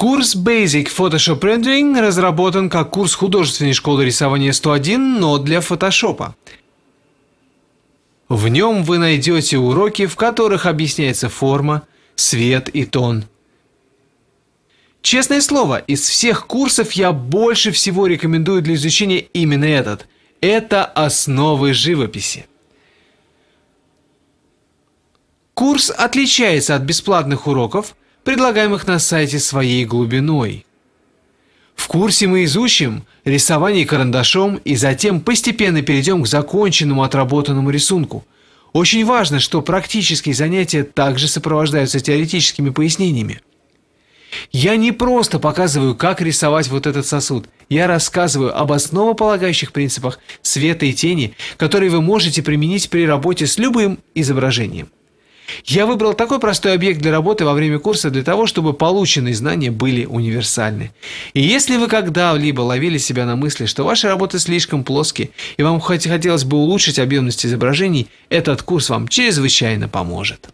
Курс Basic Photoshop Rendering разработан как курс художественной школы рисования 101, но для Photoshop. В нем вы найдете уроки, в которых объясняется форма, свет и тон. Честное слово, из всех курсов я больше всего рекомендую для изучения именно этот. Это основы живописи. Курс отличается от бесплатных уроков – предлагаемых на сайте своей глубиной. В курсе мы изучим рисование карандашом и затем постепенно перейдем к законченному отработанному рисунку. Очень важно, что практические занятия также сопровождаются теоретическими пояснениями. Я не просто показываю, как рисовать вот этот сосуд. Я рассказываю об основополагающих принципах света и тени, которые вы можете применить при работе с любым изображением. Я выбрал такой простой объект для работы во время курса для того, чтобы полученные знания были универсальны. И если вы когда-либо ловили себя на мысли, что ваши работы слишком плоские и вам хотелось бы улучшить объемность изображений, этот курс вам чрезвычайно поможет.